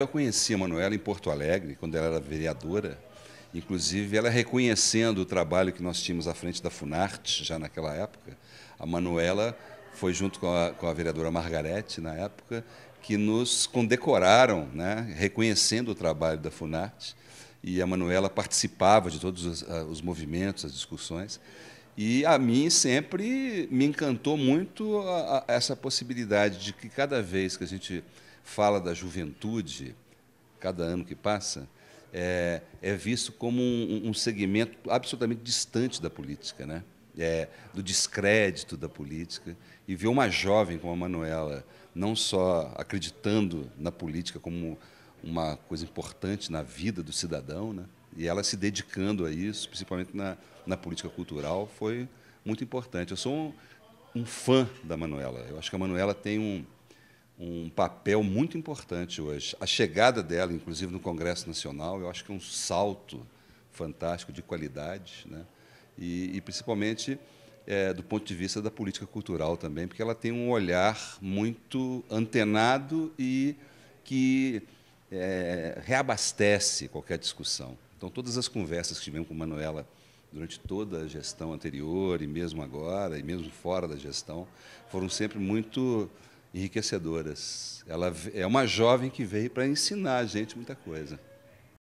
Eu conheci a Manuela em Porto Alegre, quando ela era vereadora, inclusive ela reconhecendo o trabalho que nós tínhamos à frente da Funarte, já naquela época. A Manuela foi junto com a, com a vereadora Margarete, na época, que nos condecoraram, né, reconhecendo o trabalho da Funarte. E a Manuela participava de todos os, ah, os movimentos, as discussões. E a mim sempre me encantou muito a, a, essa possibilidade de que cada vez que a gente fala da juventude, cada ano que passa, é, é visto como um, um, segmento absolutamente distante da política, né? É, do descrédito da política. E ver uma jovem como a Manuela, não só acreditando na política como uma coisa importante na vida do cidadão, né? e ela se dedicando a isso, principalmente na, na política cultural, foi muito importante. Eu sou um, um fã da Manuela. Eu acho que a Manuela tem um, um papel muito importante hoje. A chegada dela, inclusive, no Congresso Nacional, eu acho que é um salto fantástico de qualidade, né? e, e principalmente é, do ponto de vista da política cultural também, porque ela tem um olhar muito antenado e que é, reabastece qualquer discussão. Então, todas as conversas que tivemos com Manuela durante toda a gestão anterior e mesmo agora, e mesmo fora da gestão, foram sempre muito enriquecedoras. Ela é uma jovem que veio para ensinar a gente muita coisa.